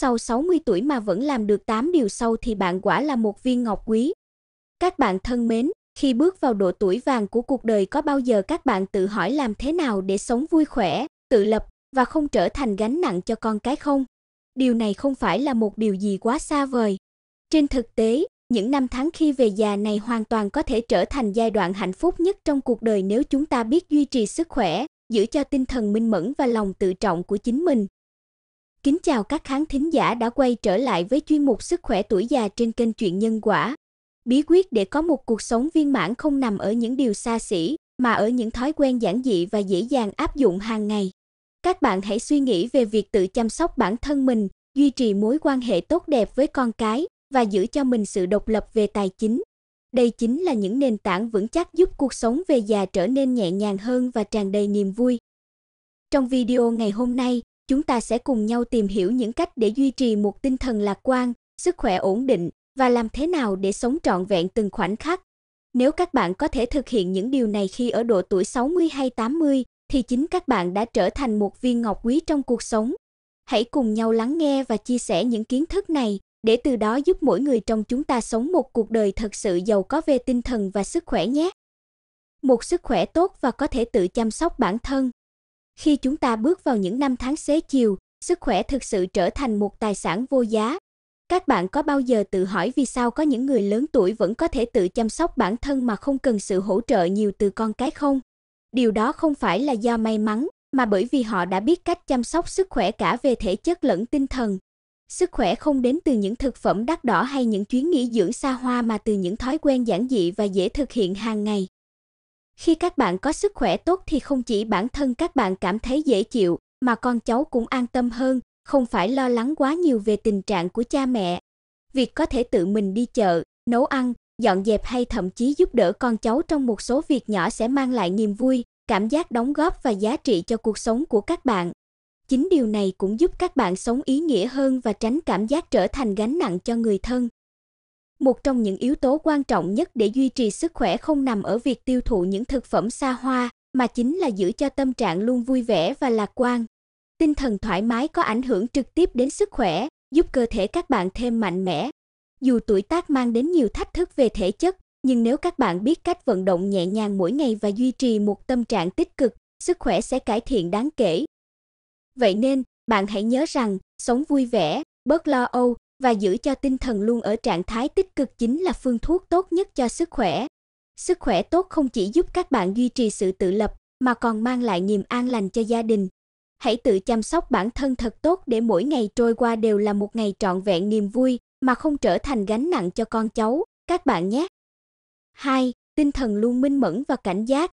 sau 60 tuổi mà vẫn làm được 8 điều sau thì bạn quả là một viên ngọc quý. Các bạn thân mến, khi bước vào độ tuổi vàng của cuộc đời có bao giờ các bạn tự hỏi làm thế nào để sống vui khỏe, tự lập và không trở thành gánh nặng cho con cái không? Điều này không phải là một điều gì quá xa vời. Trên thực tế, những năm tháng khi về già này hoàn toàn có thể trở thành giai đoạn hạnh phúc nhất trong cuộc đời nếu chúng ta biết duy trì sức khỏe, giữ cho tinh thần minh mẫn và lòng tự trọng của chính mình, Kính chào các khán thính giả đã quay trở lại với chuyên mục Sức khỏe tuổi già trên kênh chuyện Nhân Quả. Bí quyết để có một cuộc sống viên mãn không nằm ở những điều xa xỉ, mà ở những thói quen giản dị và dễ dàng áp dụng hàng ngày. Các bạn hãy suy nghĩ về việc tự chăm sóc bản thân mình, duy trì mối quan hệ tốt đẹp với con cái và giữ cho mình sự độc lập về tài chính. Đây chính là những nền tảng vững chắc giúp cuộc sống về già trở nên nhẹ nhàng hơn và tràn đầy niềm vui. Trong video ngày hôm nay, chúng ta sẽ cùng nhau tìm hiểu những cách để duy trì một tinh thần lạc quan, sức khỏe ổn định và làm thế nào để sống trọn vẹn từng khoảnh khắc. Nếu các bạn có thể thực hiện những điều này khi ở độ tuổi 60 hay 80 thì chính các bạn đã trở thành một viên ngọc quý trong cuộc sống. Hãy cùng nhau lắng nghe và chia sẻ những kiến thức này để từ đó giúp mỗi người trong chúng ta sống một cuộc đời thật sự giàu có về tinh thần và sức khỏe nhé. Một sức khỏe tốt và có thể tự chăm sóc bản thân khi chúng ta bước vào những năm tháng xế chiều, sức khỏe thực sự trở thành một tài sản vô giá. Các bạn có bao giờ tự hỏi vì sao có những người lớn tuổi vẫn có thể tự chăm sóc bản thân mà không cần sự hỗ trợ nhiều từ con cái không? Điều đó không phải là do may mắn, mà bởi vì họ đã biết cách chăm sóc sức khỏe cả về thể chất lẫn tinh thần. Sức khỏe không đến từ những thực phẩm đắt đỏ hay những chuyến nghỉ dưỡng xa hoa mà từ những thói quen giản dị và dễ thực hiện hàng ngày. Khi các bạn có sức khỏe tốt thì không chỉ bản thân các bạn cảm thấy dễ chịu mà con cháu cũng an tâm hơn, không phải lo lắng quá nhiều về tình trạng của cha mẹ. Việc có thể tự mình đi chợ, nấu ăn, dọn dẹp hay thậm chí giúp đỡ con cháu trong một số việc nhỏ sẽ mang lại niềm vui, cảm giác đóng góp và giá trị cho cuộc sống của các bạn. Chính điều này cũng giúp các bạn sống ý nghĩa hơn và tránh cảm giác trở thành gánh nặng cho người thân một trong những yếu tố quan trọng nhất để duy trì sức khỏe không nằm ở việc tiêu thụ những thực phẩm xa hoa mà chính là giữ cho tâm trạng luôn vui vẻ và lạc quan. Tinh thần thoải mái có ảnh hưởng trực tiếp đến sức khỏe, giúp cơ thể các bạn thêm mạnh mẽ. Dù tuổi tác mang đến nhiều thách thức về thể chất, nhưng nếu các bạn biết cách vận động nhẹ nhàng mỗi ngày và duy trì một tâm trạng tích cực, sức khỏe sẽ cải thiện đáng kể. Vậy nên, bạn hãy nhớ rằng, sống vui vẻ, bớt lo âu, và giữ cho tinh thần luôn ở trạng thái tích cực chính là phương thuốc tốt nhất cho sức khỏe. Sức khỏe tốt không chỉ giúp các bạn duy trì sự tự lập mà còn mang lại niềm an lành cho gia đình. Hãy tự chăm sóc bản thân thật tốt để mỗi ngày trôi qua đều là một ngày trọn vẹn niềm vui mà không trở thành gánh nặng cho con cháu, các bạn nhé. 2. Tinh thần luôn minh mẫn và cảnh giác.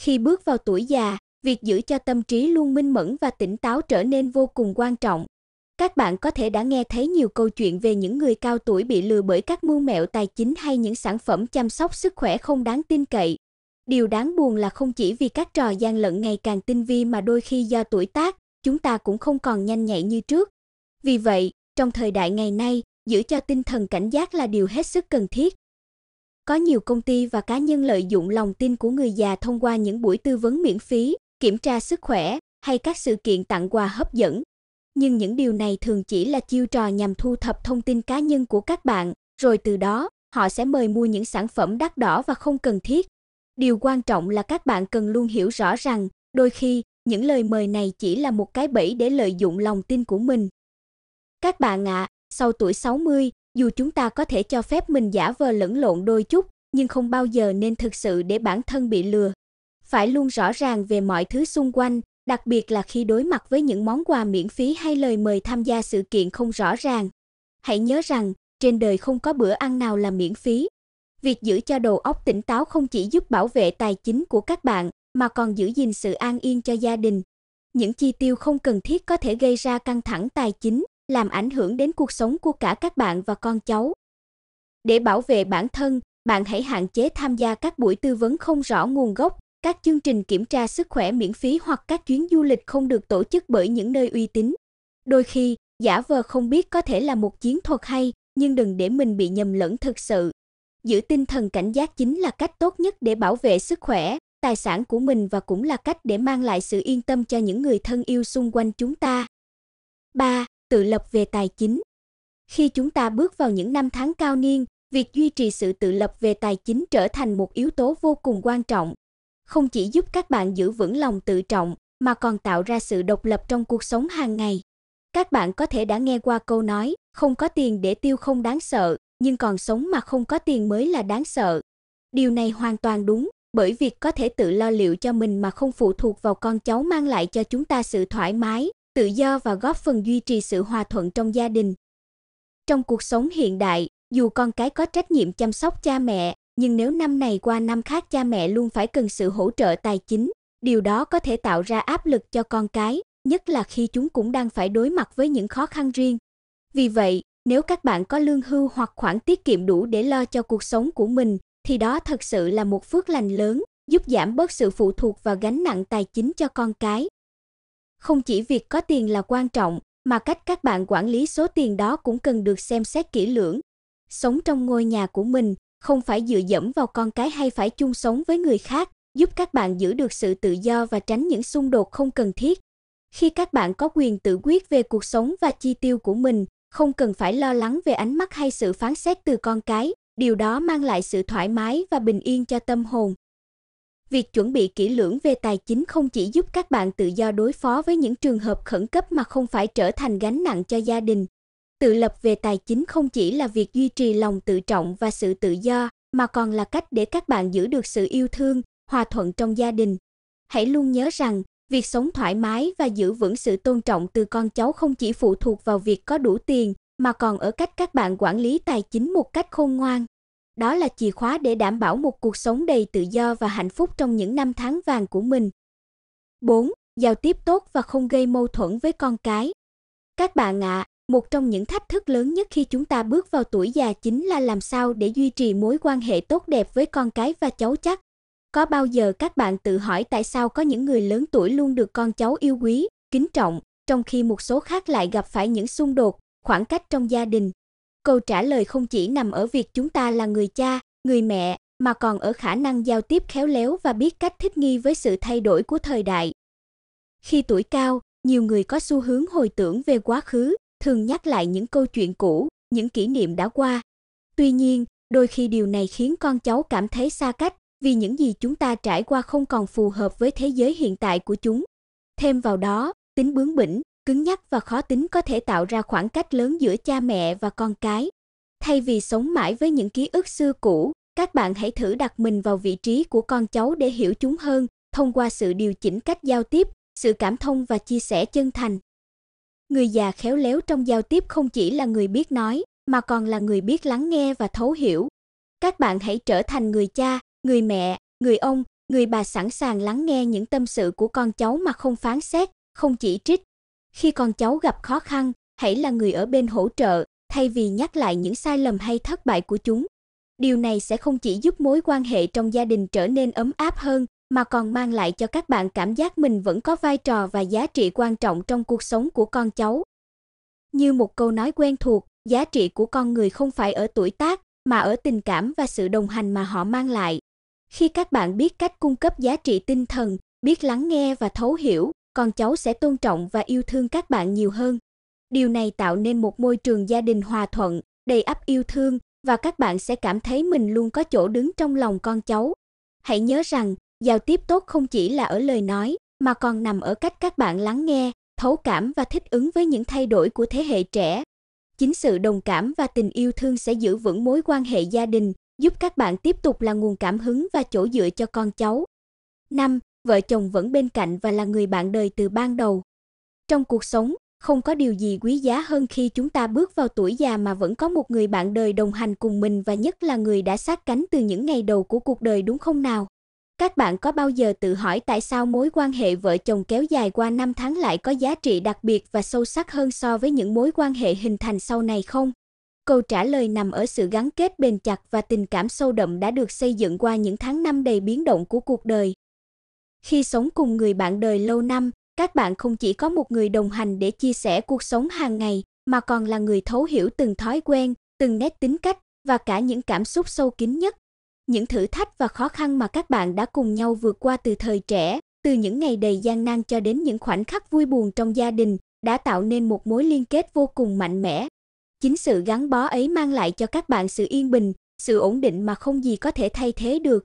Khi bước vào tuổi già, việc giữ cho tâm trí luôn minh mẫn và tỉnh táo trở nên vô cùng quan trọng các bạn có thể đã nghe thấy nhiều câu chuyện về những người cao tuổi bị lừa bởi các mưu mẹo tài chính hay những sản phẩm chăm sóc sức khỏe không đáng tin cậy. Điều đáng buồn là không chỉ vì các trò gian lận ngày càng tinh vi mà đôi khi do tuổi tác, chúng ta cũng không còn nhanh nhạy như trước. Vì vậy, trong thời đại ngày nay, giữ cho tinh thần cảnh giác là điều hết sức cần thiết. Có nhiều công ty và cá nhân lợi dụng lòng tin của người già thông qua những buổi tư vấn miễn phí, kiểm tra sức khỏe hay các sự kiện tặng quà hấp dẫn nhưng những điều này thường chỉ là chiêu trò nhằm thu thập thông tin cá nhân của các bạn, rồi từ đó họ sẽ mời mua những sản phẩm đắt đỏ và không cần thiết. Điều quan trọng là các bạn cần luôn hiểu rõ rằng, đôi khi những lời mời này chỉ là một cái bẫy để lợi dụng lòng tin của mình. Các bạn ạ, à, sau tuổi 60, dù chúng ta có thể cho phép mình giả vờ lẫn lộn đôi chút, nhưng không bao giờ nên thực sự để bản thân bị lừa. Phải luôn rõ ràng về mọi thứ xung quanh, đặc biệt là khi đối mặt với những món quà miễn phí hay lời mời tham gia sự kiện không rõ ràng. Hãy nhớ rằng, trên đời không có bữa ăn nào là miễn phí. Việc giữ cho đầu óc tỉnh táo không chỉ giúp bảo vệ tài chính của các bạn mà còn giữ gìn sự an yên cho gia đình. Những chi tiêu không cần thiết có thể gây ra căng thẳng tài chính, làm ảnh hưởng đến cuộc sống của cả các bạn và con cháu. Để bảo vệ bản thân, bạn hãy hạn chế tham gia các buổi tư vấn không rõ nguồn gốc, các chương trình kiểm tra sức khỏe miễn phí hoặc các chuyến du lịch không được tổ chức bởi những nơi uy tín. Đôi khi, giả vờ không biết có thể là một chiến thuật hay, nhưng đừng để mình bị nhầm lẫn thực sự. Giữ tinh thần cảnh giác chính là cách tốt nhất để bảo vệ sức khỏe, tài sản của mình và cũng là cách để mang lại sự yên tâm cho những người thân yêu xung quanh chúng ta. 3. Tự lập về tài chính. Khi chúng ta bước vào những năm tháng cao niên, việc duy trì sự tự lập về tài chính trở thành một yếu tố vô cùng quan trọng không chỉ giúp các bạn giữ vững lòng tự trọng mà còn tạo ra sự độc lập trong cuộc sống hàng ngày. Các bạn có thể đã nghe qua câu nói, không có tiền để tiêu không đáng sợ, nhưng còn sống mà không có tiền mới là đáng sợ. Điều này hoàn toàn đúng, bởi việc có thể tự lo liệu cho mình mà không phụ thuộc vào con cháu mang lại cho chúng ta sự thoải mái, tự do và góp phần duy trì sự hòa thuận trong gia đình. Trong cuộc sống hiện đại, dù con cái có trách nhiệm chăm sóc cha mẹ, nhưng nếu năm này qua năm khác cha mẹ luôn phải cần sự hỗ trợ tài chính, điều đó có thể tạo ra áp lực cho con cái, nhất là khi chúng cũng đang phải đối mặt với những khó khăn riêng. Vì vậy, nếu các bạn có lương hưu hoặc khoản tiết kiệm đủ để lo cho cuộc sống của mình thì đó thật sự là một phước lành lớn, giúp giảm bớt sự phụ thuộc và gánh nặng tài chính cho con cái. Không chỉ việc có tiền là quan trọng, mà cách các bạn quản lý số tiền đó cũng cần được xem xét kỹ lưỡng. Sống trong ngôi nhà của mình, không phải dựa dẫm vào con cái hay phải chung sống với người khác, giúp các bạn giữ được sự tự do và tránh những xung đột không cần thiết. Khi các bạn có quyền tự quyết về cuộc sống và chi tiêu của mình, không cần phải lo lắng về ánh mắt hay sự phán xét từ con cái, điều đó mang lại sự thoải mái và bình yên cho tâm hồn. Việc chuẩn bị kỹ lưỡng về tài chính không chỉ giúp các bạn tự do đối phó với những trường hợp khẩn cấp mà không phải trở thành gánh nặng cho gia đình, tự lập về tài chính không chỉ là việc duy trì lòng tự trọng và sự tự do mà còn là cách để các bạn giữ được sự yêu thương hòa thuận trong gia đình hãy luôn nhớ rằng việc sống thoải mái và giữ vững sự tôn trọng từ con cháu không chỉ phụ thuộc vào việc có đủ tiền mà còn ở cách các bạn quản lý tài chính một cách khôn ngoan đó là chìa khóa để đảm bảo một cuộc sống đầy tự do và hạnh phúc trong những năm tháng vàng của mình 4 giao tiếp tốt và không gây mâu thuẫn với con cái các bạn ạ à, một trong những thách thức lớn nhất khi chúng ta bước vào tuổi già chính là làm sao để duy trì mối quan hệ tốt đẹp với con cái và cháu chắc. Có bao giờ các bạn tự hỏi tại sao có những người lớn tuổi luôn được con cháu yêu quý, kính trọng, trong khi một số khác lại gặp phải những xung đột, khoảng cách trong gia đình? Câu trả lời không chỉ nằm ở việc chúng ta là người cha, người mẹ, mà còn ở khả năng giao tiếp khéo léo và biết cách thích nghi với sự thay đổi của thời đại. Khi tuổi cao, nhiều người có xu hướng hồi tưởng về quá khứ, thường nhắc lại những câu chuyện cũ, những kỷ niệm đã qua. Tuy nhiên, đôi khi điều này khiến con cháu cảm thấy xa cách vì những gì chúng ta trải qua không còn phù hợp với thế giới hiện tại của chúng. Thêm vào đó, tính bướng bỉnh, cứng nhắc và khó tính có thể tạo ra khoảng cách lớn giữa cha mẹ và con cái. Thay vì sống mãi với những ký ức xưa cũ, các bạn hãy thử đặt mình vào vị trí của con cháu để hiểu chúng hơn thông qua sự điều chỉnh cách giao tiếp, sự cảm thông và chia sẻ chân thành người già khéo léo trong giao tiếp không chỉ là người biết nói mà còn là người biết lắng nghe và thấu hiểu các bạn hãy trở thành người cha người mẹ người ông người bà sẵn sàng lắng nghe những tâm sự của con cháu mà không phán xét không chỉ trích khi con cháu gặp khó khăn hãy là người ở bên hỗ trợ thay vì nhắc lại những sai lầm hay thất bại của chúng điều này sẽ không chỉ giúp mối quan hệ trong gia đình trở nên ấm áp hơn mà còn mang lại cho các bạn cảm giác mình vẫn có vai trò và giá trị quan trọng trong cuộc sống của con cháu. Như một câu nói quen thuộc, giá trị của con người không phải ở tuổi tác, mà ở tình cảm và sự đồng hành mà họ mang lại. Khi các bạn biết cách cung cấp giá trị tinh thần, biết lắng nghe và thấu hiểu, con cháu sẽ tôn trọng và yêu thương các bạn nhiều hơn. Điều này tạo nên một môi trường gia đình hòa thuận, đầy ắp yêu thương và các bạn sẽ cảm thấy mình luôn có chỗ đứng trong lòng con cháu. Hãy nhớ rằng, Giao tiếp tốt không chỉ là ở lời nói, mà còn nằm ở cách các bạn lắng nghe, thấu cảm và thích ứng với những thay đổi của thế hệ trẻ. Chính sự đồng cảm và tình yêu thương sẽ giữ vững mối quan hệ gia đình, giúp các bạn tiếp tục là nguồn cảm hứng và chỗ dựa cho con cháu. Năm, Vợ chồng vẫn bên cạnh và là người bạn đời từ ban đầu. Trong cuộc sống, không có điều gì quý giá hơn khi chúng ta bước vào tuổi già mà vẫn có một người bạn đời đồng hành cùng mình và nhất là người đã sát cánh từ những ngày đầu của cuộc đời đúng không nào? Các bạn có bao giờ tự hỏi tại sao mối quan hệ vợ chồng kéo dài qua năm tháng lại có giá trị đặc biệt và sâu sắc hơn so với những mối quan hệ hình thành sau này không? Câu trả lời nằm ở sự gắn kết bền chặt và tình cảm sâu đậm đã được xây dựng qua những tháng năm đầy biến động của cuộc đời. Khi sống cùng người bạn đời lâu năm, các bạn không chỉ có một người đồng hành để chia sẻ cuộc sống hàng ngày, mà còn là người thấu hiểu từng thói quen, từng nét tính cách và cả những cảm xúc sâu kín nhất những thử thách và khó khăn mà các bạn đã cùng nhau vượt qua từ thời trẻ, từ những ngày đầy gian nan cho đến những khoảnh khắc vui buồn trong gia đình, đã tạo nên một mối liên kết vô cùng mạnh mẽ. Chính sự gắn bó ấy mang lại cho các bạn sự yên bình, sự ổn định mà không gì có thể thay thế được.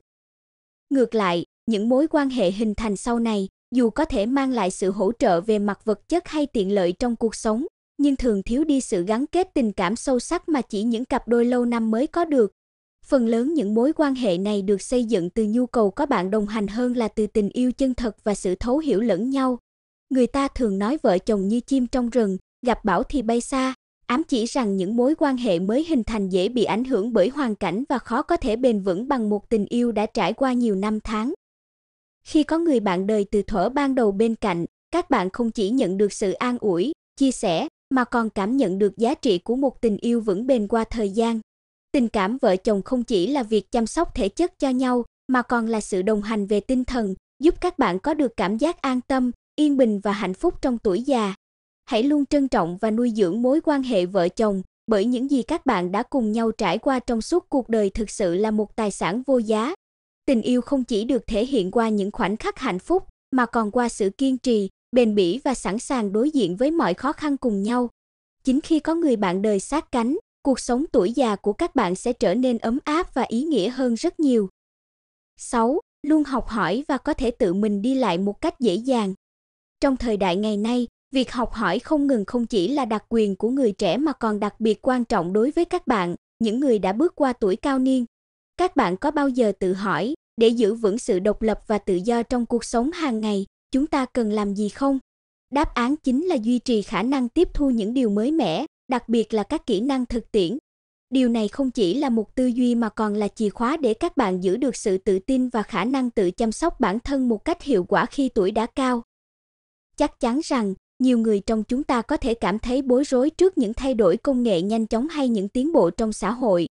Ngược lại, những mối quan hệ hình thành sau này, dù có thể mang lại sự hỗ trợ về mặt vật chất hay tiện lợi trong cuộc sống, nhưng thường thiếu đi sự gắn kết tình cảm sâu sắc mà chỉ những cặp đôi lâu năm mới có được. Phần lớn những mối quan hệ này được xây dựng từ nhu cầu có bạn đồng hành hơn là từ tình yêu chân thật và sự thấu hiểu lẫn nhau. Người ta thường nói vợ chồng như chim trong rừng, gặp bão thì bay xa, ám chỉ rằng những mối quan hệ mới hình thành dễ bị ảnh hưởng bởi hoàn cảnh và khó có thể bền vững bằng một tình yêu đã trải qua nhiều năm tháng. Khi có người bạn đời từ thuở ban đầu bên cạnh, các bạn không chỉ nhận được sự an ủi, chia sẻ mà còn cảm nhận được giá trị của một tình yêu vững bền qua thời gian tình cảm vợ chồng không chỉ là việc chăm sóc thể chất cho nhau mà còn là sự đồng hành về tinh thần, giúp các bạn có được cảm giác an tâm, yên bình và hạnh phúc trong tuổi già. Hãy luôn trân trọng và nuôi dưỡng mối quan hệ vợ chồng, bởi những gì các bạn đã cùng nhau trải qua trong suốt cuộc đời thực sự là một tài sản vô giá. Tình yêu không chỉ được thể hiện qua những khoảnh khắc hạnh phúc mà còn qua sự kiên trì, bền bỉ và sẵn sàng đối diện với mọi khó khăn cùng nhau. Chính khi có người bạn đời sát cánh, cuộc sống tuổi già của các bạn sẽ trở nên ấm áp và ý nghĩa hơn rất nhiều. 6. Luôn học hỏi và có thể tự mình đi lại một cách dễ dàng. Trong thời đại ngày nay, việc học hỏi không ngừng không chỉ là đặc quyền của người trẻ mà còn đặc biệt quan trọng đối với các bạn, những người đã bước qua tuổi cao niên. Các bạn có bao giờ tự hỏi, để giữ vững sự độc lập và tự do trong cuộc sống hàng ngày, chúng ta cần làm gì không? Đáp án chính là duy trì khả năng tiếp thu những điều mới mẻ, đặc biệt là các kỹ năng thực tiễn. Điều này không chỉ là một tư duy mà còn là chìa khóa để các bạn giữ được sự tự tin và khả năng tự chăm sóc bản thân một cách hiệu quả khi tuổi đã cao. Chắc chắn rằng, nhiều người trong chúng ta có thể cảm thấy bối rối trước những thay đổi công nghệ nhanh chóng hay những tiến bộ trong xã hội.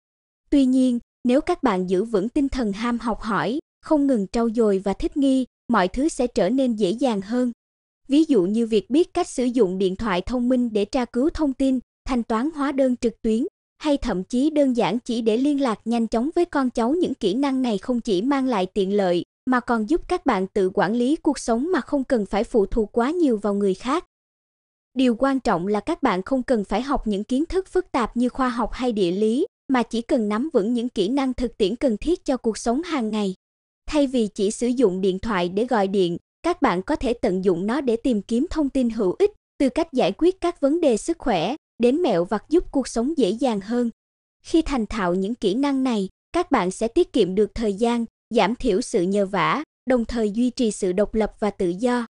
Tuy nhiên, nếu các bạn giữ vững tinh thần ham học hỏi, không ngừng trau dồi và thích nghi, mọi thứ sẽ trở nên dễ dàng hơn. Ví dụ như việc biết cách sử dụng điện thoại thông minh để tra cứu thông tin, thanh toán hóa đơn trực tuyến hay thậm chí đơn giản chỉ để liên lạc nhanh chóng với con cháu những kỹ năng này không chỉ mang lại tiện lợi mà còn giúp các bạn tự quản lý cuộc sống mà không cần phải phụ thuộc quá nhiều vào người khác. Điều quan trọng là các bạn không cần phải học những kiến thức phức tạp như khoa học hay địa lý, mà chỉ cần nắm vững những kỹ năng thực tiễn cần thiết cho cuộc sống hàng ngày. Thay vì chỉ sử dụng điện thoại để gọi điện, các bạn có thể tận dụng nó để tìm kiếm thông tin hữu ích từ cách giải quyết các vấn đề sức khỏe, đến mẹo vặt giúp cuộc sống dễ dàng hơn. Khi thành thạo những kỹ năng này, các bạn sẽ tiết kiệm được thời gian, giảm thiểu sự nhờ vả, đồng thời duy trì sự độc lập và tự do.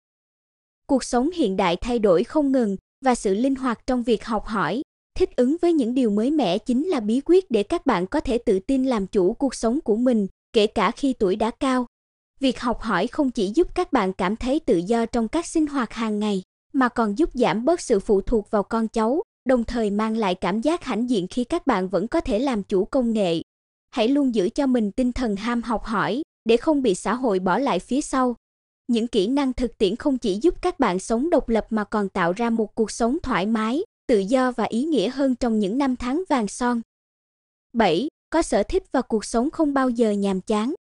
Cuộc sống hiện đại thay đổi không ngừng và sự linh hoạt trong việc học hỏi, thích ứng với những điều mới mẻ chính là bí quyết để các bạn có thể tự tin làm chủ cuộc sống của mình, kể cả khi tuổi đã cao. Việc học hỏi không chỉ giúp các bạn cảm thấy tự do trong các sinh hoạt hàng ngày, mà còn giúp giảm bớt sự phụ thuộc vào con cháu, đồng thời mang lại cảm giác hãnh diện khi các bạn vẫn có thể làm chủ công nghệ. Hãy luôn giữ cho mình tinh thần ham học hỏi để không bị xã hội bỏ lại phía sau. Những kỹ năng thực tiễn không chỉ giúp các bạn sống độc lập mà còn tạo ra một cuộc sống thoải mái, tự do và ý nghĩa hơn trong những năm tháng vàng son. 7. Có sở thích và cuộc sống không bao giờ nhàm chán.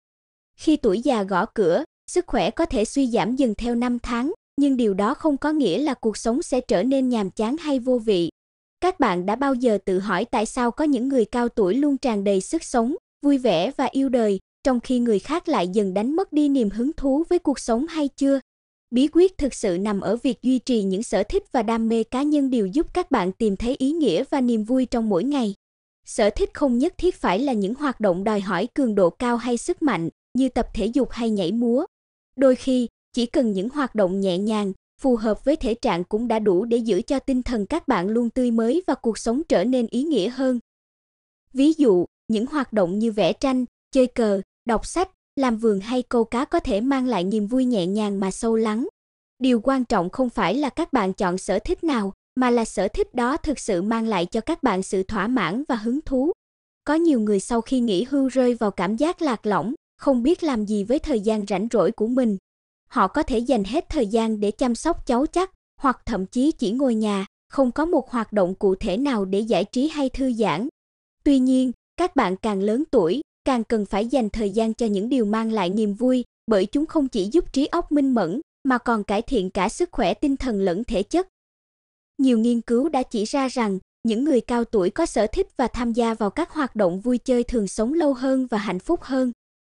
Khi tuổi già gõ cửa, sức khỏe có thể suy giảm dần theo năm tháng, nhưng điều đó không có nghĩa là cuộc sống sẽ trở nên nhàm chán hay vô vị. Các bạn đã bao giờ tự hỏi tại sao có những người cao tuổi luôn tràn đầy sức sống, vui vẻ và yêu đời, trong khi người khác lại dần đánh mất đi niềm hứng thú với cuộc sống hay chưa? Bí quyết thực sự nằm ở việc duy trì những sở thích và đam mê cá nhân đều giúp các bạn tìm thấy ý nghĩa và niềm vui trong mỗi ngày. Sở thích không nhất thiết phải là những hoạt động đòi hỏi cường độ cao hay sức mạnh, như tập thể dục hay nhảy múa. Đôi khi, chỉ cần những hoạt động nhẹ nhàng, phù hợp với thể trạng cũng đã đủ để giữ cho tinh thần các bạn luôn tươi mới và cuộc sống trở nên ý nghĩa hơn. Ví dụ, những hoạt động như vẽ tranh, chơi cờ, đọc sách, làm vườn hay câu cá có thể mang lại niềm vui nhẹ nhàng mà sâu lắng. Điều quan trọng không phải là các bạn chọn sở thích nào, mà là sở thích đó thực sự mang lại cho các bạn sự thỏa mãn và hứng thú. Có nhiều người sau khi nghỉ hưu rơi vào cảm giác lạc lõng, không biết làm gì với thời gian rảnh rỗi của mình họ có thể dành hết thời gian để chăm sóc cháu chắc hoặc thậm chí chỉ ngồi nhà, không có một hoạt động cụ thể nào để giải trí hay thư giãn. Tuy nhiên, các bạn càng lớn tuổi, càng cần phải dành thời gian cho những điều mang lại niềm vui, bởi chúng không chỉ giúp trí óc minh mẫn mà còn cải thiện cả sức khỏe tinh thần lẫn thể chất. Nhiều nghiên cứu đã chỉ ra rằng những người cao tuổi có sở thích và tham gia vào các hoạt động vui chơi thường sống lâu hơn và hạnh phúc hơn.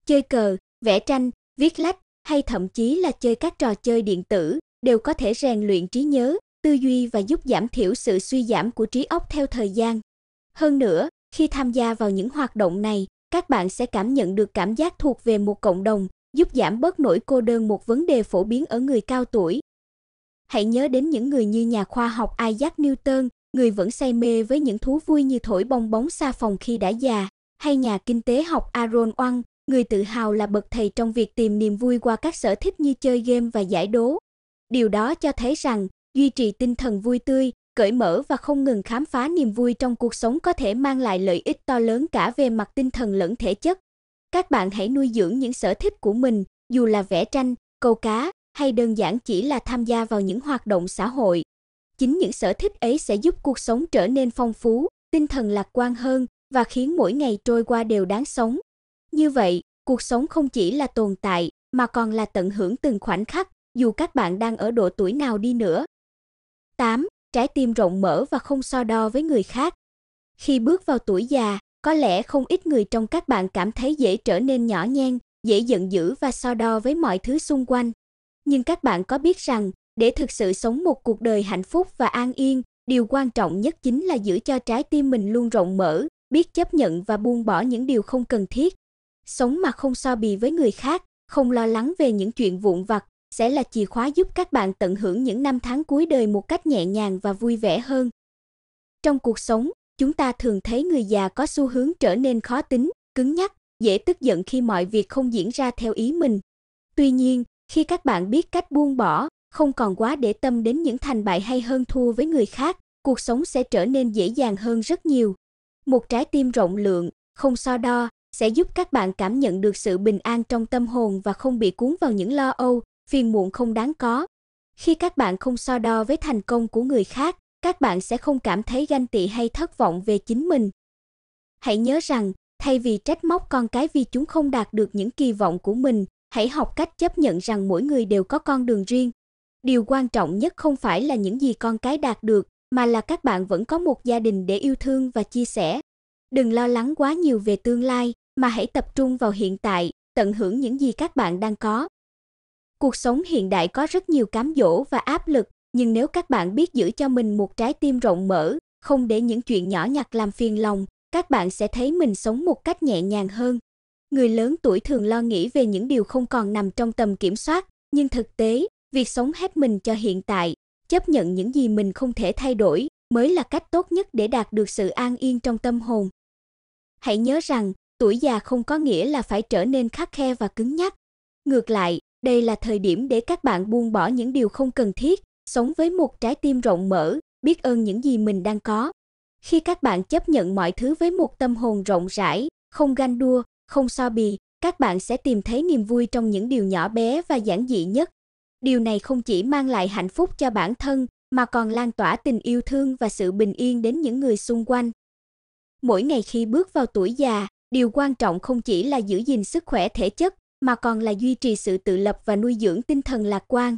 Chơi cờ, vẽ tranh, viết lách, hay thậm chí là chơi các trò chơi điện tử đều có thể rèn luyện trí nhớ, tư duy và giúp giảm thiểu sự suy giảm của trí óc theo thời gian. Hơn nữa, khi tham gia vào những hoạt động này, các bạn sẽ cảm nhận được cảm giác thuộc về một cộng đồng, giúp giảm bớt nỗi cô đơn một vấn đề phổ biến ở người cao tuổi. Hãy nhớ đến những người như nhà khoa học Isaac Newton, người vẫn say mê với những thú vui như thổi bong bóng xa phòng khi đã già, hay nhà kinh tế học Aaron Oang, Người tự hào là bậc thầy trong việc tìm niềm vui qua các sở thích như chơi game và giải đố. Điều đó cho thấy rằng, duy trì tinh thần vui tươi, cởi mở và không ngừng khám phá niềm vui trong cuộc sống có thể mang lại lợi ích to lớn cả về mặt tinh thần lẫn thể chất. Các bạn hãy nuôi dưỡng những sở thích của mình, dù là vẽ tranh, câu cá hay đơn giản chỉ là tham gia vào những hoạt động xã hội. Chính những sở thích ấy sẽ giúp cuộc sống trở nên phong phú, tinh thần lạc quan hơn và khiến mỗi ngày trôi qua đều đáng sống. Như vậy, cuộc sống không chỉ là tồn tại mà còn là tận hưởng từng khoảnh khắc, dù các bạn đang ở độ tuổi nào đi nữa. 8. Trái tim rộng mở và không so đo với người khác. Khi bước vào tuổi già, có lẽ không ít người trong các bạn cảm thấy dễ trở nên nhỏ nhen, dễ giận dữ và so đo với mọi thứ xung quanh. Nhưng các bạn có biết rằng, để thực sự sống một cuộc đời hạnh phúc và an yên, điều quan trọng nhất chính là giữ cho trái tim mình luôn rộng mở, biết chấp nhận và buông bỏ những điều không cần thiết sống mà không so bì với người khác, không lo lắng về những chuyện vụn vặt, sẽ là chìa khóa giúp các bạn tận hưởng những năm tháng cuối đời một cách nhẹ nhàng và vui vẻ hơn. Trong cuộc sống, chúng ta thường thấy người già có xu hướng trở nên khó tính, cứng nhắc, dễ tức giận khi mọi việc không diễn ra theo ý mình. Tuy nhiên, khi các bạn biết cách buông bỏ, không còn quá để tâm đến những thành bại hay hơn thua với người khác, cuộc sống sẽ trở nên dễ dàng hơn rất nhiều. Một trái tim rộng lượng, không so đo, sẽ giúp các bạn cảm nhận được sự bình an trong tâm hồn và không bị cuốn vào những lo âu, phiền muộn không đáng có. Khi các bạn không so đo với thành công của người khác, các bạn sẽ không cảm thấy ganh tị hay thất vọng về chính mình. Hãy nhớ rằng, thay vì trách móc con cái vì chúng không đạt được những kỳ vọng của mình, hãy học cách chấp nhận rằng mỗi người đều có con đường riêng. Điều quan trọng nhất không phải là những gì con cái đạt được, mà là các bạn vẫn có một gia đình để yêu thương và chia sẻ. Đừng lo lắng quá nhiều về tương lai, mà hãy tập trung vào hiện tại, tận hưởng những gì các bạn đang có. Cuộc sống hiện đại có rất nhiều cám dỗ và áp lực, nhưng nếu các bạn biết giữ cho mình một trái tim rộng mở, không để những chuyện nhỏ nhặt làm phiền lòng, các bạn sẽ thấy mình sống một cách nhẹ nhàng hơn. Người lớn tuổi thường lo nghĩ về những điều không còn nằm trong tầm kiểm soát, nhưng thực tế, việc sống hết mình cho hiện tại, chấp nhận những gì mình không thể thay đổi mới là cách tốt nhất để đạt được sự an yên trong tâm hồn. Hãy nhớ rằng, Tuổi già không có nghĩa là phải trở nên khắc khe và cứng nhắc. Ngược lại, đây là thời điểm để các bạn buông bỏ những điều không cần thiết, sống với một trái tim rộng mở, biết ơn những gì mình đang có. Khi các bạn chấp nhận mọi thứ với một tâm hồn rộng rãi, không ganh đua, không so bì, các bạn sẽ tìm thấy niềm vui trong những điều nhỏ bé và giản dị nhất. Điều này không chỉ mang lại hạnh phúc cho bản thân mà còn lan tỏa tình yêu thương và sự bình yên đến những người xung quanh. Mỗi ngày khi bước vào tuổi già, Điều quan trọng không chỉ là giữ gìn sức khỏe thể chất mà còn là duy trì sự tự lập và nuôi dưỡng tinh thần lạc quan.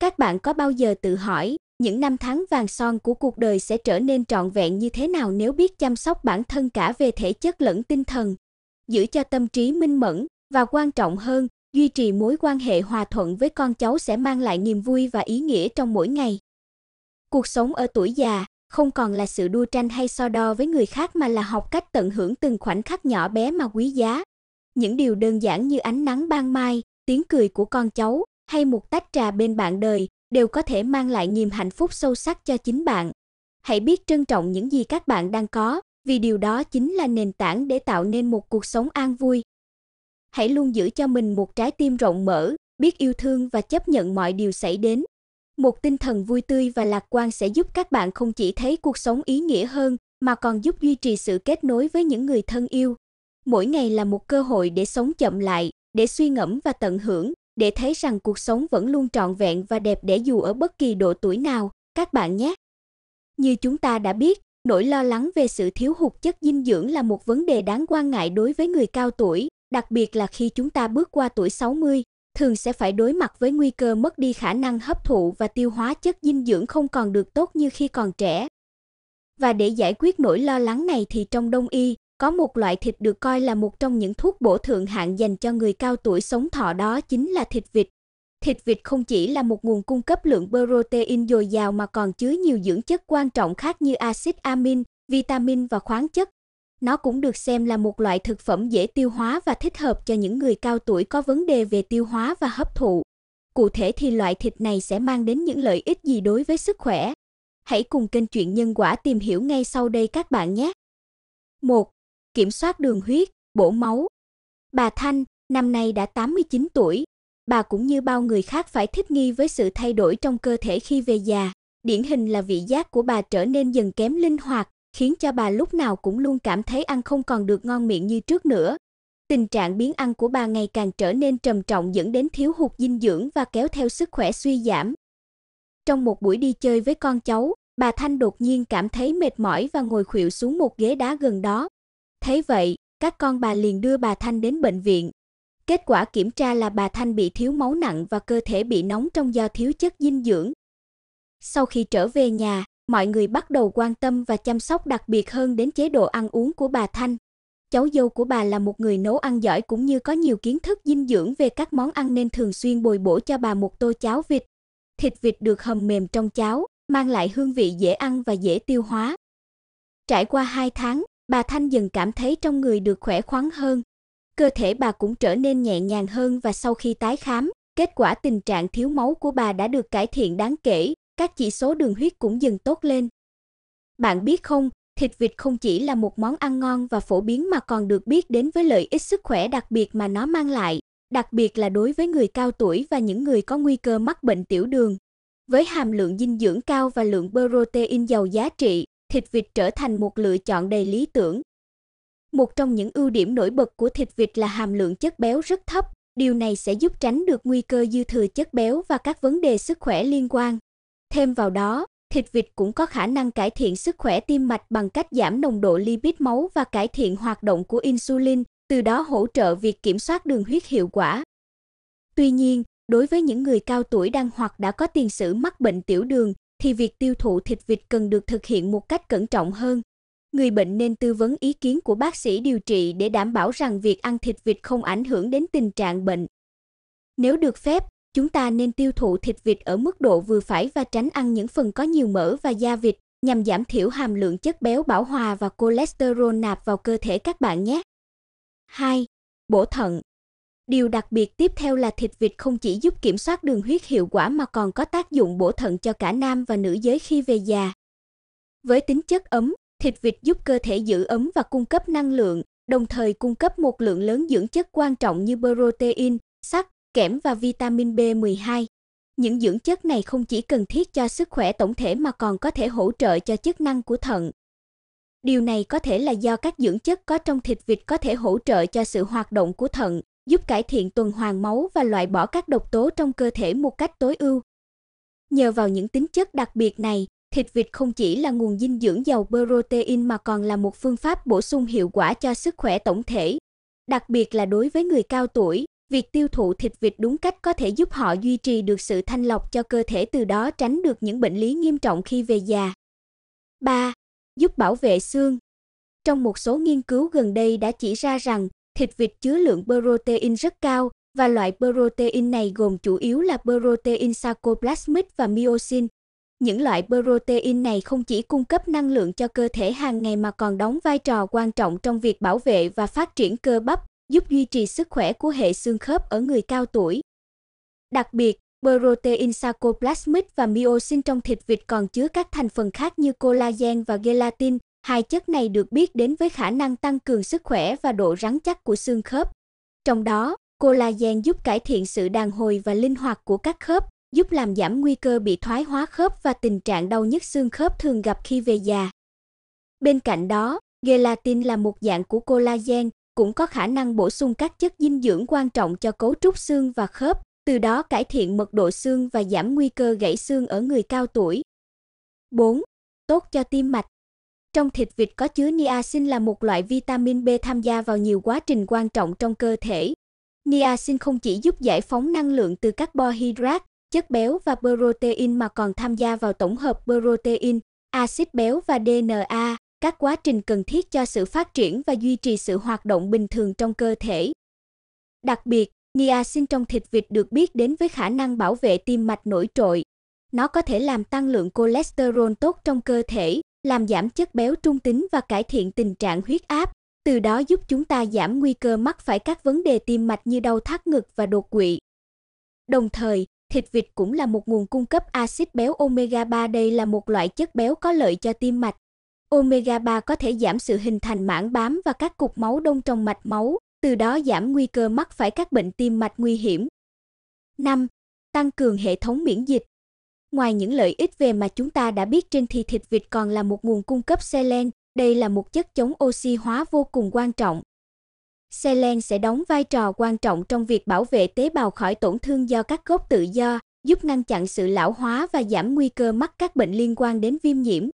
Các bạn có bao giờ tự hỏi, những năm tháng vàng son của cuộc đời sẽ trở nên trọn vẹn như thế nào nếu biết chăm sóc bản thân cả về thể chất lẫn tinh thần, giữ cho tâm trí minh mẫn và quan trọng hơn, duy trì mối quan hệ hòa thuận với con cháu sẽ mang lại niềm vui và ý nghĩa trong mỗi ngày. Cuộc sống ở tuổi già, không còn là sự đua tranh hay so đo với người khác mà là học cách tận hưởng từng khoảnh khắc nhỏ bé mà quý giá. Những điều đơn giản như ánh nắng ban mai, tiếng cười của con cháu hay một tách trà bên bạn đời đều có thể mang lại niềm hạnh phúc sâu sắc cho chính bạn. Hãy biết trân trọng những gì các bạn đang có, vì điều đó chính là nền tảng để tạo nên một cuộc sống an vui. Hãy luôn giữ cho mình một trái tim rộng mở, biết yêu thương và chấp nhận mọi điều xảy đến một tinh thần vui tươi và lạc quan sẽ giúp các bạn không chỉ thấy cuộc sống ý nghĩa hơn mà còn giúp duy trì sự kết nối với những người thân yêu. Mỗi ngày là một cơ hội để sống chậm lại, để suy ngẫm và tận hưởng, để thấy rằng cuộc sống vẫn luôn trọn vẹn và đẹp để dù ở bất kỳ độ tuổi nào, các bạn nhé. Như chúng ta đã biết, nỗi lo lắng về sự thiếu hụt chất dinh dưỡng là một vấn đề đáng quan ngại đối với người cao tuổi, đặc biệt là khi chúng ta bước qua tuổi 60 thường sẽ phải đối mặt với nguy cơ mất đi khả năng hấp thụ và tiêu hóa chất dinh dưỡng không còn được tốt như khi còn trẻ. Và để giải quyết nỗi lo lắng này thì trong đông y, có một loại thịt được coi là một trong những thuốc bổ thượng hạng dành cho người cao tuổi sống thọ đó chính là thịt vịt. Thịt vịt không chỉ là một nguồn cung cấp lượng protein dồi dào mà còn chứa nhiều dưỡng chất quan trọng khác như axit amin, vitamin và khoáng chất. Nó cũng được xem là một loại thực phẩm dễ tiêu hóa và thích hợp cho những người cao tuổi có vấn đề về tiêu hóa và hấp thụ. Cụ thể thì loại thịt này sẽ mang đến những lợi ích gì đối với sức khỏe? Hãy cùng kênh Chuyện Nhân Quả tìm hiểu ngay sau đây các bạn nhé. 1. Kiểm soát đường huyết, bổ máu. Bà Thanh, năm nay đã 89 tuổi, bà cũng như bao người khác phải thích nghi với sự thay đổi trong cơ thể khi về già điển hình là vị giác của bà trở nên dần kém linh hoạt, khiến cho bà lúc nào cũng luôn cảm thấy ăn không còn được ngon miệng như trước nữa. Tình trạng biến ăn của bà ngày càng trở nên trầm trọng dẫn đến thiếu hụt dinh dưỡng và kéo theo sức khỏe suy giảm. Trong một buổi đi chơi với con cháu, bà Thanh đột nhiên cảm thấy mệt mỏi và ngồi khuỵu xuống một ghế đá gần đó. Thế vậy, các con bà liền đưa bà Thanh đến bệnh viện. Kết quả kiểm tra là bà Thanh bị thiếu máu nặng và cơ thể bị nóng trong do thiếu chất dinh dưỡng. Sau khi trở về nhà, mọi người bắt đầu quan tâm và chăm sóc đặc biệt hơn đến chế độ ăn uống của bà Thanh. Cháu dâu của bà là một người nấu ăn giỏi cũng như có nhiều kiến thức dinh dưỡng về các món ăn nên thường xuyên bồi bổ cho bà một tô cháo vịt. Thịt vịt được hầm mềm trong cháo, mang lại hương vị dễ ăn và dễ tiêu hóa. Trải qua 2 tháng, bà Thanh dần cảm thấy trong người được khỏe khoắn hơn. Cơ thể bà cũng trở nên nhẹ nhàng hơn và sau khi tái khám, kết quả tình trạng thiếu máu của bà đã được cải thiện đáng kể, các chỉ số đường huyết cũng dần tốt lên. Bạn biết không, thịt vịt không chỉ là một món ăn ngon và phổ biến mà còn được biết đến với lợi ích sức khỏe đặc biệt mà nó mang lại, đặc biệt là đối với người cao tuổi và những người có nguy cơ mắc bệnh tiểu đường. Với hàm lượng dinh dưỡng cao và lượng protein giàu giá trị, thịt vịt trở thành một lựa chọn đầy lý tưởng. Một trong những ưu điểm nổi bật của thịt vịt là hàm lượng chất béo rất thấp, điều này sẽ giúp tránh được nguy cơ dư thừa chất béo và các vấn đề sức khỏe liên quan. Thêm vào đó, thịt vịt cũng có khả năng cải thiện sức khỏe tim mạch bằng cách giảm nồng độ lipid máu và cải thiện hoạt động của insulin, từ đó hỗ trợ việc kiểm soát đường huyết hiệu quả. Tuy nhiên, đối với những người cao tuổi đang hoặc đã có tiền sử mắc bệnh tiểu đường thì việc tiêu thụ thịt vịt cần được thực hiện một cách cẩn trọng hơn. Người bệnh nên tư vấn ý kiến của bác sĩ điều trị để đảm bảo rằng việc ăn thịt vịt không ảnh hưởng đến tình trạng bệnh. Nếu được phép, chúng ta nên tiêu thụ thịt vịt ở mức độ vừa phải và tránh ăn những phần có nhiều mỡ và da vịt nhằm giảm thiểu hàm lượng chất béo bão hòa và cholesterol nạp vào cơ thể các bạn nhé. 2. Bổ thận Điều đặc biệt tiếp theo là thịt vịt không chỉ giúp kiểm soát đường huyết hiệu quả mà còn có tác dụng bổ thận cho cả nam và nữ giới khi về già. Với tính chất ấm, thịt vịt giúp cơ thể giữ ấm và cung cấp năng lượng, đồng thời cung cấp một lượng lớn dưỡng chất quan trọng như protein, sắt, kẽm và vitamin B12. Những dưỡng chất này không chỉ cần thiết cho sức khỏe tổng thể mà còn có thể hỗ trợ cho chức năng của thận. Điều này có thể là do các dưỡng chất có trong thịt vịt có thể hỗ trợ cho sự hoạt động của thận, giúp cải thiện tuần hoàn máu và loại bỏ các độc tố trong cơ thể một cách tối ưu. Nhờ vào những tính chất đặc biệt này, thịt vịt không chỉ là nguồn dinh dưỡng giàu protein mà còn là một phương pháp bổ sung hiệu quả cho sức khỏe tổng thể, đặc biệt là đối với người cao tuổi, Việc tiêu thụ thịt vịt đúng cách có thể giúp họ duy trì được sự thanh lọc cho cơ thể từ đó tránh được những bệnh lý nghiêm trọng khi về già. 3. Giúp bảo vệ xương. Trong một số nghiên cứu gần đây đã chỉ ra rằng thịt vịt chứa lượng protein rất cao và loại protein này gồm chủ yếu là protein sarcoplasmic và myosin. Những loại protein này không chỉ cung cấp năng lượng cho cơ thể hàng ngày mà còn đóng vai trò quan trọng trong việc bảo vệ và phát triển cơ bắp, giúp duy trì sức khỏe của hệ xương khớp ở người cao tuổi. Đặc biệt, protein sarcoplasmic và myosin trong thịt vịt còn chứa các thành phần khác như collagen và gelatin. Hai chất này được biết đến với khả năng tăng cường sức khỏe và độ rắn chắc của xương khớp. Trong đó, collagen giúp cải thiện sự đàn hồi và linh hoạt của các khớp, giúp làm giảm nguy cơ bị thoái hóa khớp và tình trạng đau nhức xương khớp thường gặp khi về già. Bên cạnh đó, gelatin là một dạng của collagen, cũng có khả năng bổ sung các chất dinh dưỡng quan trọng cho cấu trúc xương và khớp, từ đó cải thiện mật độ xương và giảm nguy cơ gãy xương ở người cao tuổi. 4. Tốt cho tim mạch. Trong thịt vịt có chứa niacin là một loại vitamin B tham gia vào nhiều quá trình quan trọng trong cơ thể. Niacin không chỉ giúp giải phóng năng lượng từ carbohydrate, chất béo và protein mà còn tham gia vào tổng hợp protein, axit béo và DNA, các quá trình cần thiết cho sự phát triển và duy trì sự hoạt động bình thường trong cơ thể. Đặc biệt, niacin trong thịt vịt được biết đến với khả năng bảo vệ tim mạch nổi trội. Nó có thể làm tăng lượng cholesterol tốt trong cơ thể, làm giảm chất béo trung tính và cải thiện tình trạng huyết áp, từ đó giúp chúng ta giảm nguy cơ mắc phải các vấn đề tim mạch như đau thắt ngực và đột quỵ. Đồng thời, thịt vịt cũng là một nguồn cung cấp axit béo omega 3, đây là một loại chất béo có lợi cho tim mạch. Omega 3 có thể giảm sự hình thành mảng bám và các cục máu đông trong mạch máu, từ đó giảm nguy cơ mắc phải các bệnh tim mạch nguy hiểm. 5. Tăng cường hệ thống miễn dịch. Ngoài những lợi ích về mà chúng ta đã biết trên thì thịt vịt còn là một nguồn cung cấp selen, đây là một chất chống oxy hóa vô cùng quan trọng. Selen sẽ đóng vai trò quan trọng trong việc bảo vệ tế bào khỏi tổn thương do các gốc tự do, giúp ngăn chặn sự lão hóa và giảm nguy cơ mắc các bệnh liên quan đến viêm nhiễm.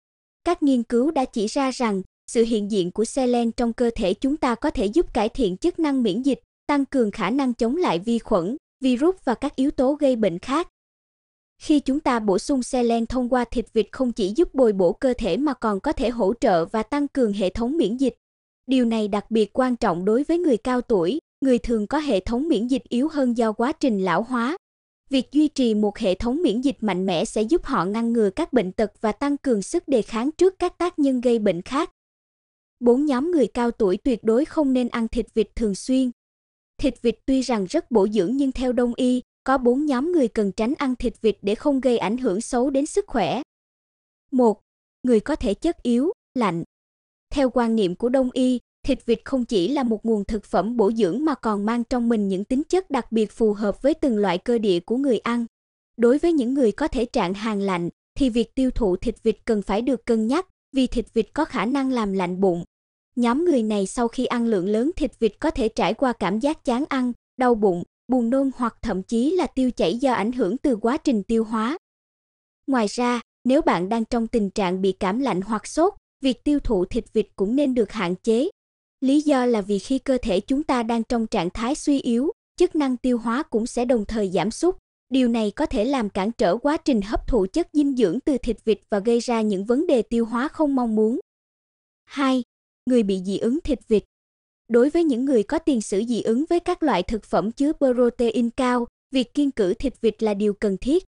Các nghiên cứu đã chỉ ra rằng sự hiện diện của selen trong cơ thể chúng ta có thể giúp cải thiện chức năng miễn dịch, tăng cường khả năng chống lại vi khuẩn, virus và các yếu tố gây bệnh khác. Khi chúng ta bổ sung selen thông qua thịt vịt không chỉ giúp bồi bổ cơ thể mà còn có thể hỗ trợ và tăng cường hệ thống miễn dịch. Điều này đặc biệt quan trọng đối với người cao tuổi, người thường có hệ thống miễn dịch yếu hơn do quá trình lão hóa, Việc duy trì một hệ thống miễn dịch mạnh mẽ sẽ giúp họ ngăn ngừa các bệnh tật và tăng cường sức đề kháng trước các tác nhân gây bệnh khác. Bốn nhóm người cao tuổi tuyệt đối không nên ăn thịt vịt thường xuyên. Thịt vịt tuy rằng rất bổ dưỡng nhưng theo Đông y, có bốn nhóm người cần tránh ăn thịt vịt để không gây ảnh hưởng xấu đến sức khỏe. 1. Người có thể chất yếu, lạnh. Theo quan niệm của Đông y, Thịt vịt không chỉ là một nguồn thực phẩm bổ dưỡng mà còn mang trong mình những tính chất đặc biệt phù hợp với từng loại cơ địa của người ăn. Đối với những người có thể trạng hàng lạnh thì việc tiêu thụ thịt vịt cần phải được cân nhắc vì thịt vịt có khả năng làm lạnh bụng. Nhóm người này sau khi ăn lượng lớn thịt vịt có thể trải qua cảm giác chán ăn, đau bụng, buồn nôn hoặc thậm chí là tiêu chảy do ảnh hưởng từ quá trình tiêu hóa. Ngoài ra, nếu bạn đang trong tình trạng bị cảm lạnh hoặc sốt, việc tiêu thụ thịt vịt cũng nên được hạn chế Lý do là vì khi cơ thể chúng ta đang trong trạng thái suy yếu, chức năng tiêu hóa cũng sẽ đồng thời giảm sút. Điều này có thể làm cản trở quá trình hấp thụ chất dinh dưỡng từ thịt vịt và gây ra những vấn đề tiêu hóa không mong muốn. 2. Người bị dị ứng thịt vịt. Đối với những người có tiền sử dị ứng với các loại thực phẩm chứa protein cao, việc kiêng cử thịt vịt là điều cần thiết.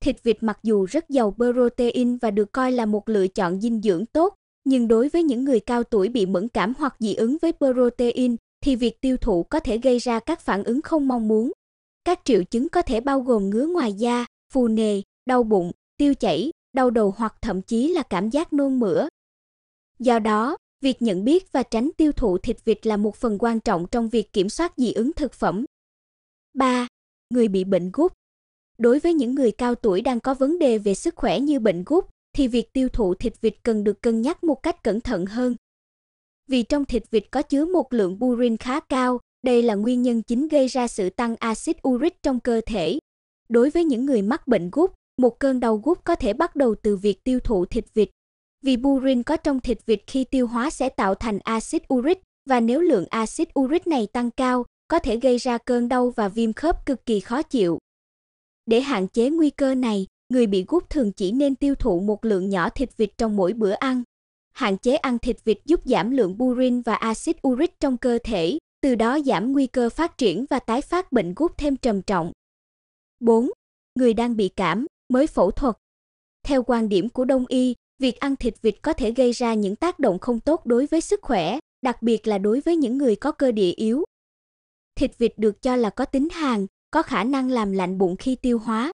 Thịt vịt mặc dù rất giàu protein và được coi là một lựa chọn dinh dưỡng tốt, nhưng đối với những người cao tuổi bị mẫn cảm hoặc dị ứng với protein thì việc tiêu thụ có thể gây ra các phản ứng không mong muốn. Các triệu chứng có thể bao gồm ngứa ngoài da, phù nề, đau bụng, tiêu chảy, đau đầu hoặc thậm chí là cảm giác nôn mửa. Do đó, việc nhận biết và tránh tiêu thụ thịt vịt là một phần quan trọng trong việc kiểm soát dị ứng thực phẩm. 3. Người bị bệnh gút Đối với những người cao tuổi đang có vấn đề về sức khỏe như bệnh gút, thì việc tiêu thụ thịt vịt cần được cân nhắc một cách cẩn thận hơn. Vì trong thịt vịt có chứa một lượng purin khá cao, đây là nguyên nhân chính gây ra sự tăng axit uric trong cơ thể. Đối với những người mắc bệnh gút, một cơn đau gút có thể bắt đầu từ việc tiêu thụ thịt vịt. Vì purin có trong thịt vịt khi tiêu hóa sẽ tạo thành axit uric và nếu lượng axit uric này tăng cao, có thể gây ra cơn đau và viêm khớp cực kỳ khó chịu. Để hạn chế nguy cơ này, người bị gút thường chỉ nên tiêu thụ một lượng nhỏ thịt vịt trong mỗi bữa ăn. Hạn chế ăn thịt vịt giúp giảm lượng purin và axit uric trong cơ thể, từ đó giảm nguy cơ phát triển và tái phát bệnh gút thêm trầm trọng. 4. Người đang bị cảm mới phẫu thuật. Theo quan điểm của Đông y, việc ăn thịt vịt có thể gây ra những tác động không tốt đối với sức khỏe, đặc biệt là đối với những người có cơ địa yếu. Thịt vịt được cho là có tính hàn, có khả năng làm lạnh bụng khi tiêu hóa.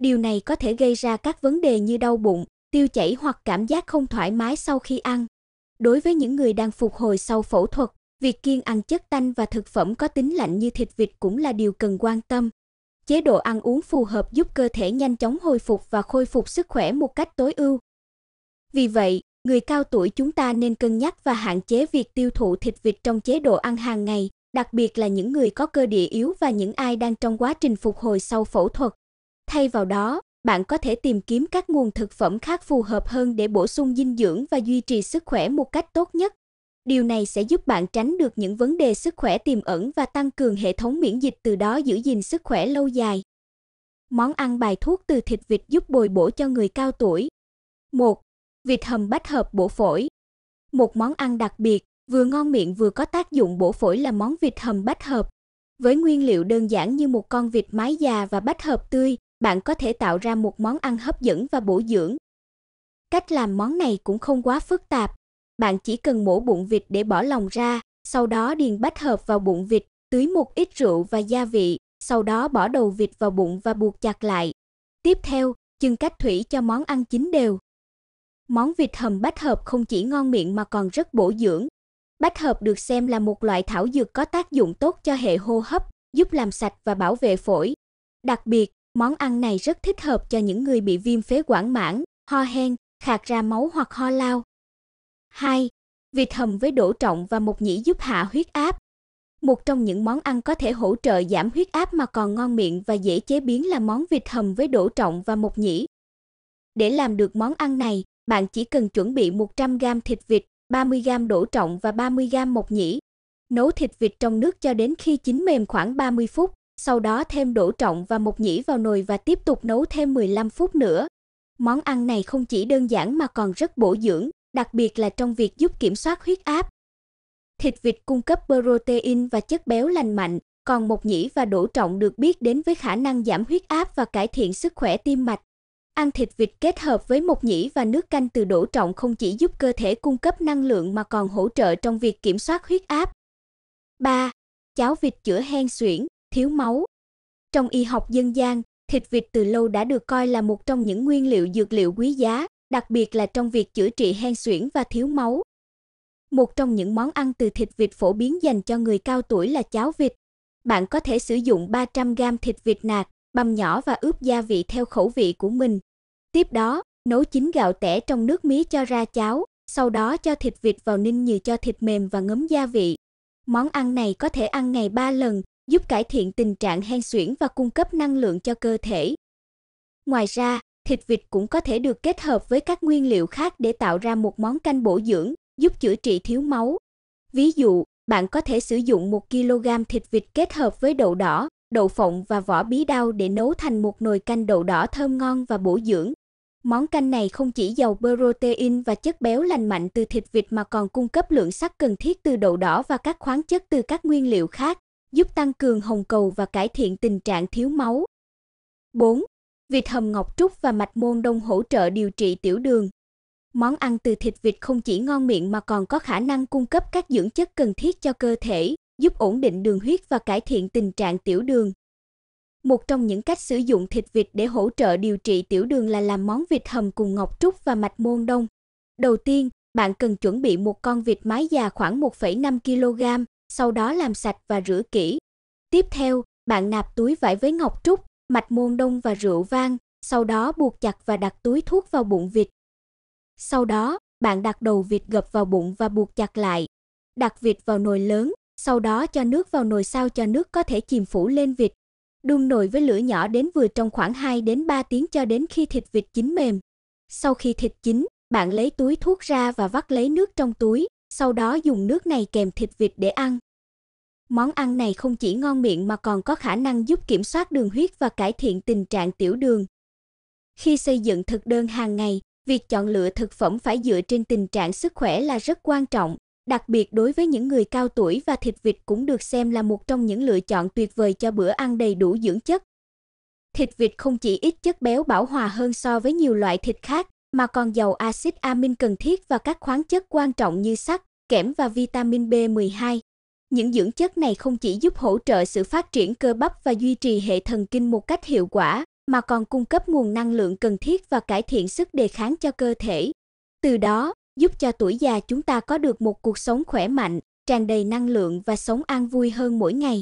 Điều này có thể gây ra các vấn đề như đau bụng, tiêu chảy hoặc cảm giác không thoải mái sau khi ăn. Đối với những người đang phục hồi sau phẫu thuật, việc kiêng ăn chất tanh và thực phẩm có tính lạnh như thịt vịt cũng là điều cần quan tâm. Chế độ ăn uống phù hợp giúp cơ thể nhanh chóng hồi phục và khôi phục sức khỏe một cách tối ưu. Vì vậy, người cao tuổi chúng ta nên cân nhắc và hạn chế việc tiêu thụ thịt vịt trong chế độ ăn hàng ngày, đặc biệt là những người có cơ địa yếu và những ai đang trong quá trình phục hồi sau phẫu thuật. Thay vào đó, bạn có thể tìm kiếm các nguồn thực phẩm khác phù hợp hơn để bổ sung dinh dưỡng và duy trì sức khỏe một cách tốt nhất. Điều này sẽ giúp bạn tránh được những vấn đề sức khỏe tiềm ẩn và tăng cường hệ thống miễn dịch từ đó giữ gìn sức khỏe lâu dài. Món ăn bài thuốc từ thịt vịt giúp bồi bổ cho người cao tuổi. 1. Vịt hầm bách hợp bổ phổi. Một món ăn đặc biệt, vừa ngon miệng vừa có tác dụng bổ phổi là món vịt hầm bách hợp. Với nguyên liệu đơn giản như một con vịt mái già và bách hợp tươi, bạn có thể tạo ra một món ăn hấp dẫn và bổ dưỡng. Cách làm món này cũng không quá phức tạp, bạn chỉ cần mổ bụng vịt để bỏ lòng ra, sau đó điền bách hợp vào bụng vịt, tưới một ít rượu và gia vị, sau đó bỏ đầu vịt vào bụng và buộc chặt lại. Tiếp theo, chưng cách thủy cho món ăn chín đều. Món vịt hầm bách hợp không chỉ ngon miệng mà còn rất bổ dưỡng. Bách hợp được xem là một loại thảo dược có tác dụng tốt cho hệ hô hấp, giúp làm sạch và bảo vệ phổi. Đặc biệt, Món ăn này rất thích hợp cho những người bị viêm phế quản mãn, ho hen, khạc ra máu hoặc ho lao. 2. Vịt hầm với đỗ trọng và mộc nhĩ giúp hạ huyết áp. Một trong những món ăn có thể hỗ trợ giảm huyết áp mà còn ngon miệng và dễ chế biến là món vịt hầm với đỗ trọng và mộc nhĩ. Để làm được món ăn này, bạn chỉ cần chuẩn bị 100 g thịt vịt, 30 g đỗ trọng và 30 g mộc nhĩ. Nấu thịt vịt trong nước cho đến khi chín mềm khoảng 30 phút. Sau đó thêm đổ trọng và mộc nhĩ vào nồi và tiếp tục nấu thêm 15 phút nữa. Món ăn này không chỉ đơn giản mà còn rất bổ dưỡng, đặc biệt là trong việc giúp kiểm soát huyết áp. Thịt vịt cung cấp protein và chất béo lành mạnh, còn mộc nhĩ và đổ trọng được biết đến với khả năng giảm huyết áp và cải thiện sức khỏe tim mạch. Ăn thịt vịt kết hợp với mộc nhĩ và nước canh từ đổ trọng không chỉ giúp cơ thể cung cấp năng lượng mà còn hỗ trợ trong việc kiểm soát huyết áp. 3. Cháo vịt chữa hen suyễn thiếu máu. Trong y học dân gian, thịt vịt từ lâu đã được coi là một trong những nguyên liệu dược liệu quý giá, đặc biệt là trong việc chữa trị hen suyễn và thiếu máu. Một trong những món ăn từ thịt vịt phổ biến dành cho người cao tuổi là cháo vịt. Bạn có thể sử dụng 300 g thịt vịt nạc, băm nhỏ và ướp gia vị theo khẩu vị của mình. Tiếp đó, nấu chín gạo tẻ trong nước mía cho ra cháo, sau đó cho thịt vịt vào ninh như cho thịt mềm và ngấm gia vị. Món ăn này có thể ăn ngày 3 lần, giúp cải thiện tình trạng hen suyễn và cung cấp năng lượng cho cơ thể. Ngoài ra, thịt vịt cũng có thể được kết hợp với các nguyên liệu khác để tạo ra một món canh bổ dưỡng, giúp chữa trị thiếu máu. Ví dụ, bạn có thể sử dụng 1 kg thịt vịt kết hợp với đậu đỏ, đậu phộng và vỏ bí đao để nấu thành một nồi canh đậu đỏ thơm ngon và bổ dưỡng. Món canh này không chỉ giàu protein và chất béo lành mạnh từ thịt vịt mà còn cung cấp lượng sắt cần thiết từ đậu đỏ và các khoáng chất từ các nguyên liệu khác giúp tăng cường hồng cầu và cải thiện tình trạng thiếu máu. 4. Vịt hầm ngọc trúc và mạch môn đông hỗ trợ điều trị tiểu đường. Món ăn từ thịt vịt không chỉ ngon miệng mà còn có khả năng cung cấp các dưỡng chất cần thiết cho cơ thể, giúp ổn định đường huyết và cải thiện tình trạng tiểu đường. Một trong những cách sử dụng thịt vịt để hỗ trợ điều trị tiểu đường là làm món vịt hầm cùng ngọc trúc và mạch môn đông. Đầu tiên, bạn cần chuẩn bị một con vịt mái già khoảng 1,5 kg, sau đó làm sạch và rửa kỹ. Tiếp theo, bạn nạp túi vải với ngọc trúc, mạch môn đông và rượu vang, sau đó buộc chặt và đặt túi thuốc vào bụng vịt. Sau đó, bạn đặt đầu vịt gập vào bụng và buộc chặt lại. Đặt vịt vào nồi lớn, sau đó cho nước vào nồi sao cho nước có thể chìm phủ lên vịt. Đun nồi với lửa nhỏ đến vừa trong khoảng 2 đến 3 tiếng cho đến khi thịt vịt chín mềm. Sau khi thịt chín, bạn lấy túi thuốc ra và vắt lấy nước trong túi, sau đó dùng nước này kèm thịt vịt để ăn. Món ăn này không chỉ ngon miệng mà còn có khả năng giúp kiểm soát đường huyết và cải thiện tình trạng tiểu đường. Khi xây dựng thực đơn hàng ngày, việc chọn lựa thực phẩm phải dựa trên tình trạng sức khỏe là rất quan trọng, đặc biệt đối với những người cao tuổi và thịt vịt cũng được xem là một trong những lựa chọn tuyệt vời cho bữa ăn đầy đủ dưỡng chất. Thịt vịt không chỉ ít chất béo bão hòa hơn so với nhiều loại thịt khác, mà còn giàu axit amin cần thiết và các khoáng chất quan trọng như sắt, kẽm và vitamin B12. Những dưỡng chất này không chỉ giúp hỗ trợ sự phát triển cơ bắp và duy trì hệ thần kinh một cách hiệu quả, mà còn cung cấp nguồn năng lượng cần thiết và cải thiện sức đề kháng cho cơ thể. Từ đó, giúp cho tuổi già chúng ta có được một cuộc sống khỏe mạnh, tràn đầy năng lượng và sống an vui hơn mỗi ngày.